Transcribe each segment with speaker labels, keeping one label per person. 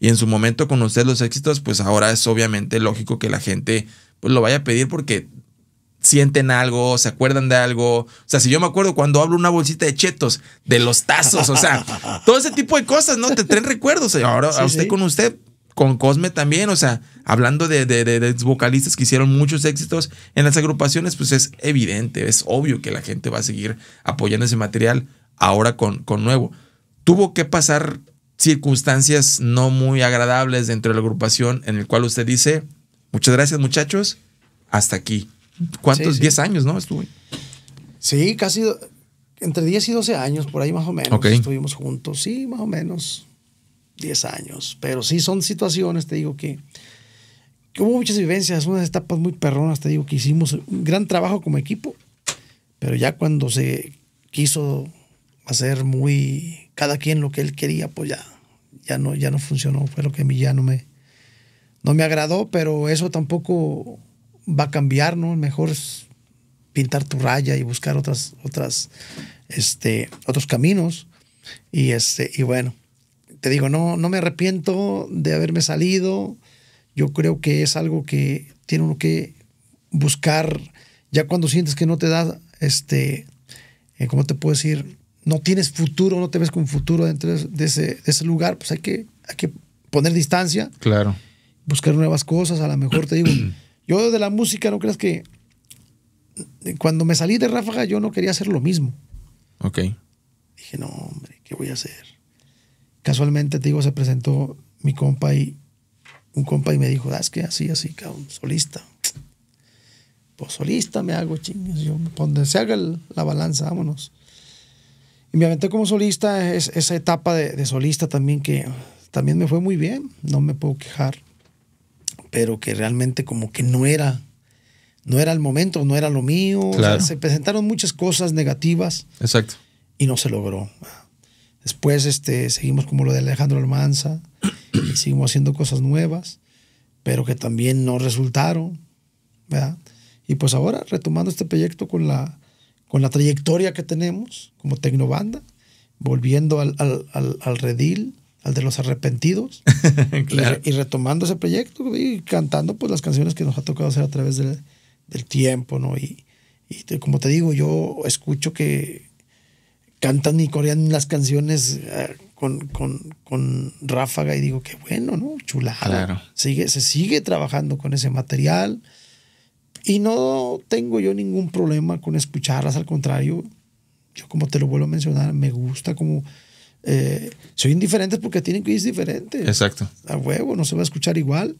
Speaker 1: y en su momento con usted los éxitos, pues ahora es obviamente lógico que la gente pues lo vaya a pedir porque sienten algo, se acuerdan de algo. O sea, si yo me acuerdo cuando hablo una bolsita de chetos, de los tazos, o sea, todo ese tipo de cosas, ¿no? Te traen recuerdos. Ahora a usted con usted, con Cosme también, o sea, hablando de, vocalistas que hicieron muchos éxitos en las agrupaciones, pues es evidente, es obvio que la gente va a seguir apoyando ese material ahora con, con nuevo. Tuvo que pasar circunstancias no muy agradables dentro de la agrupación en el cual usted dice, muchas gracias muchachos, hasta aquí. ¿Cuántos? ¿Diez 10 años, ¿no? Estuve. Sí, casi entre 10 y 12 años, por ahí más o menos. Estuvimos juntos, sí, más o menos 10 años. Pero sí son situaciones, te digo que, que hubo muchas vivencias, unas etapas muy perronas, te digo que hicimos un gran trabajo como equipo, pero ya cuando se quiso hacer muy cada quien lo que él quería, pues ya no ya no funcionó, fue lo que a mí ya no me no me agradó, pero eso tampoco va a cambiar, ¿no? Mejor es pintar tu raya y buscar otras otras este otros caminos y este y bueno, te digo, no no me arrepiento de haberme salido. Yo creo que es algo que tiene uno que buscar ya cuando sientes que no te da este eh, ¿cómo te puedo decir? no tienes futuro, no te ves con futuro dentro de ese, lugar, pues hay que, que poner distancia. Claro. Buscar nuevas cosas, a lo mejor te digo. yo de la música, no creas que. Cuando me salí de Ráfaga, yo no quería hacer lo mismo. Ok. Dije, no, hombre, ¿qué voy a hacer? Casualmente, te digo, se presentó mi compa y un compa y me dijo, ah, es que así, así, cabrón, solista. Pues solista me hago chingues, yo, donde se haga la balanza, vámonos. Y me aventé como solista, es, esa etapa de, solista también que también me fue muy bien, no me puedo quejar, pero que realmente como que no era, no era el momento, no era lo mío, se presentaron muchas cosas negativas. Exacto. Y no se logró. Después este, seguimos como lo de Alejandro Almanza, y seguimos haciendo cosas nuevas, pero que también no resultaron, ¿verdad? Y pues ahora retomando este proyecto con la con la trayectoria que tenemos como tecnobanda, volviendo al, redil, al de los arrepentidos, y, retomando ese proyecto y cantando pues las canciones que nos ha tocado hacer a través del tiempo, ¿no? Y, como te digo, yo escucho que cantan y corean las canciones eh, con, ráfaga y digo que bueno, ¿no? Chulada. Claro. Sigue, se sigue trabajando con ese material y no tengo yo ningún problema con escucharlas, al contrario, yo como te lo vuelvo a mencionar, me gusta como... Eh, soy indiferente porque tienen que ir diferentes. Exacto. A huevo, no se va a escuchar igual.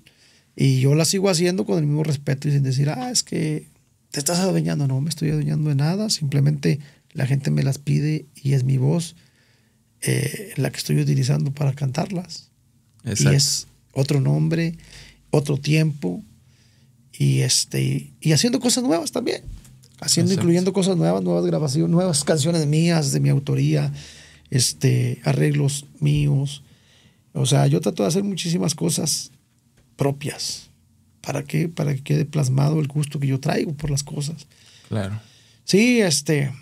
Speaker 1: Y yo la sigo haciendo con el mismo respeto y sin decir, ah, es que te estás adueñando. No me estoy adueñando de nada, simplemente la gente me las pide y es mi voz eh, la que estoy utilizando para cantarlas. Exacto. Y es otro nombre, otro tiempo, y, este, y haciendo cosas nuevas también. Haciendo, incluyendo cosas nuevas, nuevas grabaciones, nuevas canciones mías, de mi autoría, este, arreglos míos. O sea, yo trato de hacer muchísimas cosas propias. ¿Para qué? Para que quede plasmado el gusto que yo traigo por las cosas. Claro. Sí, este,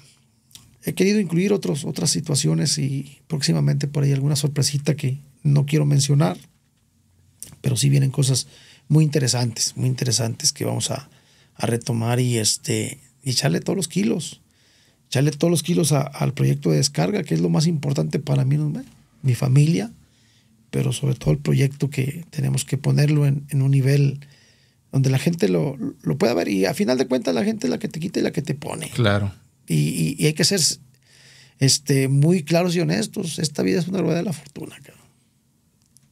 Speaker 1: he querido incluir otros, otras situaciones y próximamente por ahí alguna sorpresita que no quiero mencionar, pero sí vienen cosas muy interesantes, muy interesantes que vamos a, retomar y, este, echarle todos los kilos. Echarle todos los kilos al proyecto de descarga, que es lo más importante para mí, mi familia, pero sobre todo el proyecto que tenemos que ponerlo en, un nivel donde la gente lo, lo, pueda ver y a final de cuentas la gente es la que te quita y la que te pone. Claro. Y, hay que ser este, muy claros y honestos. Esta vida es una rueda de la fortuna.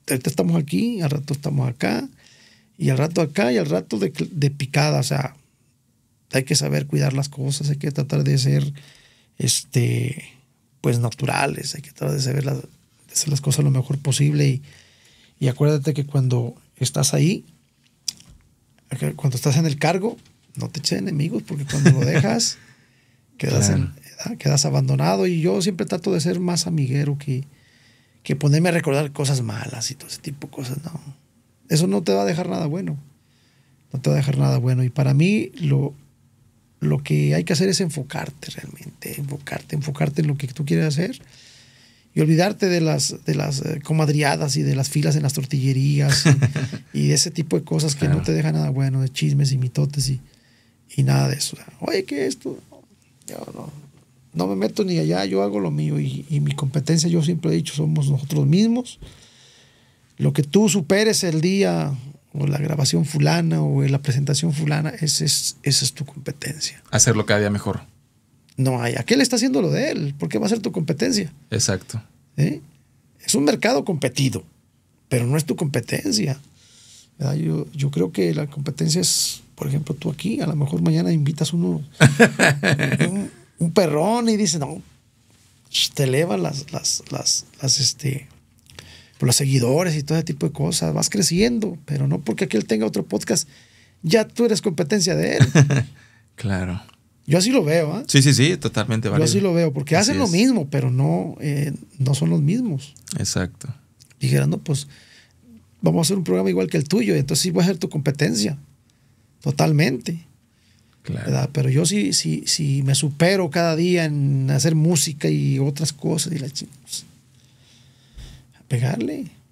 Speaker 1: Ahorita estamos aquí, al rato estamos acá, y al rato acá y al rato de, de, picada. O sea, hay que saber cuidar las cosas, hay que tratar de ser este pues naturales, hay que tratar de saber las, hacer las cosas lo mejor posible. Y, acuérdate que cuando estás ahí, cuando estás en el cargo, no te eches enemigos, porque cuando lo dejas, ah, quedas, abandonado. Y yo siempre trato de ser más amiguero que, que ponerme a recordar cosas malas y todo ese tipo de cosas, no eso no te va a dejar nada bueno. No te va a dejar nada bueno. Y para mí lo, lo que hay que hacer es enfocarte realmente, enfocarte, enfocarte en lo que tú quieres hacer y olvidarte de las, de las eh, comadriadas y de las filas en las tortillerías y, ese tipo de cosas que no te dejan nada bueno, de chismes y mitotes y, nada de eso. Oye, ¿qué esto? Yo no, me meto ni allá, yo hago lo mío y, y mi competencia, yo siempre he dicho, somos nosotros mismos lo que tú superes el día o la grabación fulana o la presentación fulana, esa es, esa es tu competencia. Hacerlo cada día mejor. No hay. le está haciendo lo de él. ¿Por qué va a ser tu competencia? Exacto. Es un mercado competido, pero no es tu competencia. Yo, creo que la competencia es, por ejemplo, tú aquí, a lo mejor mañana invitas uno, un, perrón y dices, no, te eleva las, las, las, las, este, por los seguidores y todo ese tipo de cosas. Vas creciendo, pero no porque él tenga otro podcast, ya tú eres competencia de él. claro. Yo así lo veo, ¿eh? Sí, sí, sí, totalmente vale. Yo así lo veo, porque hacen lo mismo, pero no, eh, no son los mismos. Exacto. Dijeron, no, pues vamos a hacer un programa igual que el tuyo, entonces sí voy a ser tu competencia. Totalmente. Claro. Pero yo sí, sí me supero cada día en hacer música y otras cosas y la pegarle.